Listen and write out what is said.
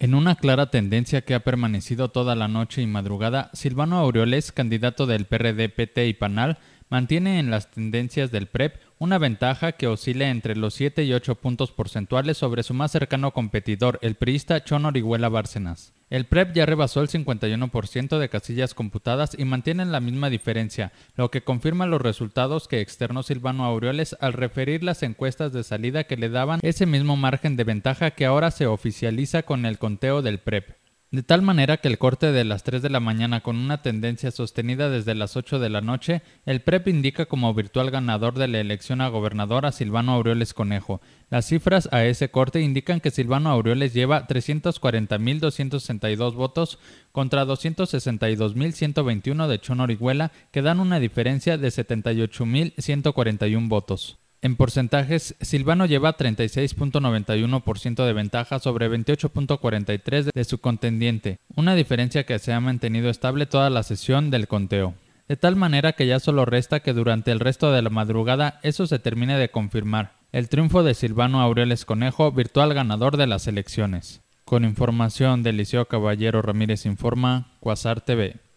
En una clara tendencia que ha permanecido toda la noche y madrugada, Silvano Aureoles, candidato del PRD, PT y PANAL, mantiene en las tendencias del PREP una ventaja que oscila entre los 7 y 8 puntos porcentuales sobre su más cercano competidor, el priista Chon Orihuela Bárcenas. El PREP ya rebasó el 51% de casillas computadas y mantienen la misma diferencia, lo que confirma los resultados que externó Silvano Aureoles al referir las encuestas de salida que le daban ese mismo margen de ventaja que ahora se oficializa con el conteo del PREP de tal manera que el corte de las 3 de la mañana con una tendencia sostenida desde las 8 de la noche, el PREP indica como virtual ganador de la elección a gobernador a Silvano Aureoles Conejo. Las cifras a ese corte indican que Silvano Aureoles lleva 340.262 votos contra 262.121 de Chon Orihuela, que dan una diferencia de 78.141 votos. En porcentajes, Silvano lleva 36.91% de ventaja sobre 28.43% de su contendiente, una diferencia que se ha mantenido estable toda la sesión del conteo. De tal manera que ya solo resta que durante el resto de la madrugada eso se termine de confirmar. El triunfo de Silvano Aureles Conejo, virtual ganador de las elecciones. Con información del Liceo Caballero Ramírez Informa, Cuasar TV.